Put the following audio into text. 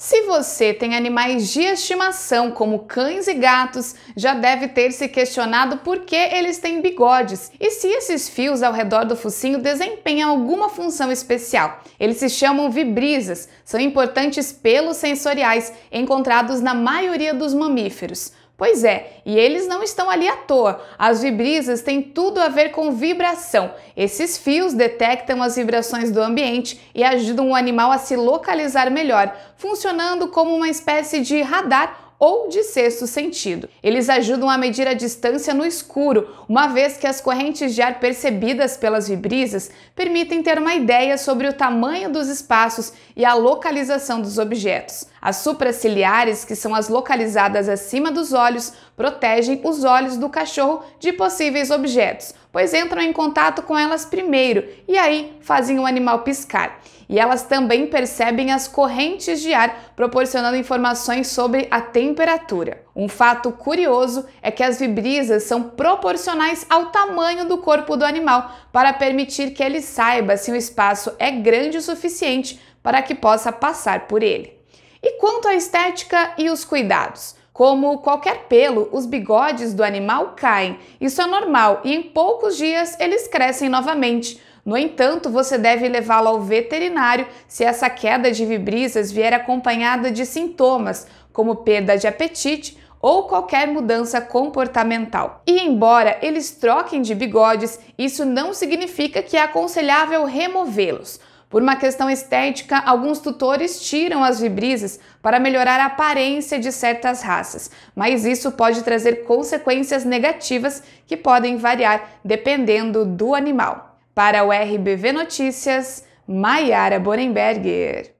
Se você tem animais de estimação, como cães e gatos, já deve ter se questionado por que eles têm bigodes e se esses fios ao redor do focinho desempenham alguma função especial. Eles se chamam vibrisas, são importantes pelos sensoriais encontrados na maioria dos mamíferos. Pois é, e eles não estão ali à toa. As vibrisas têm tudo a ver com vibração. Esses fios detectam as vibrações do ambiente e ajudam o animal a se localizar melhor, funcionando como uma espécie de radar ou de sexto sentido. Eles ajudam a medir a distância no escuro, uma vez que as correntes de ar percebidas pelas vibrisas permitem ter uma ideia sobre o tamanho dos espaços e a localização dos objetos. As supraciliares, que são as localizadas acima dos olhos, protegem os olhos do cachorro de possíveis objetos, pois entram em contato com elas primeiro e aí fazem o animal piscar. E elas também percebem as correntes de ar, proporcionando informações sobre a temperatura. Um fato curioso é que as vibrisas são proporcionais ao tamanho do corpo do animal, para permitir que ele saiba se o espaço é grande o suficiente para que possa passar por ele. E quanto à estética e os cuidados? Como qualquer pelo, os bigodes do animal caem. Isso é normal e em poucos dias eles crescem novamente. No entanto, você deve levá-lo ao veterinário se essa queda de vibrisas vier acompanhada de sintomas, como perda de apetite ou qualquer mudança comportamental. E embora eles troquem de bigodes, isso não significa que é aconselhável removê-los. Por uma questão estética, alguns tutores tiram as vibrisas para melhorar a aparência de certas raças, mas isso pode trazer consequências negativas que podem variar dependendo do animal. Para o RBV Notícias, Maiara Borenberger.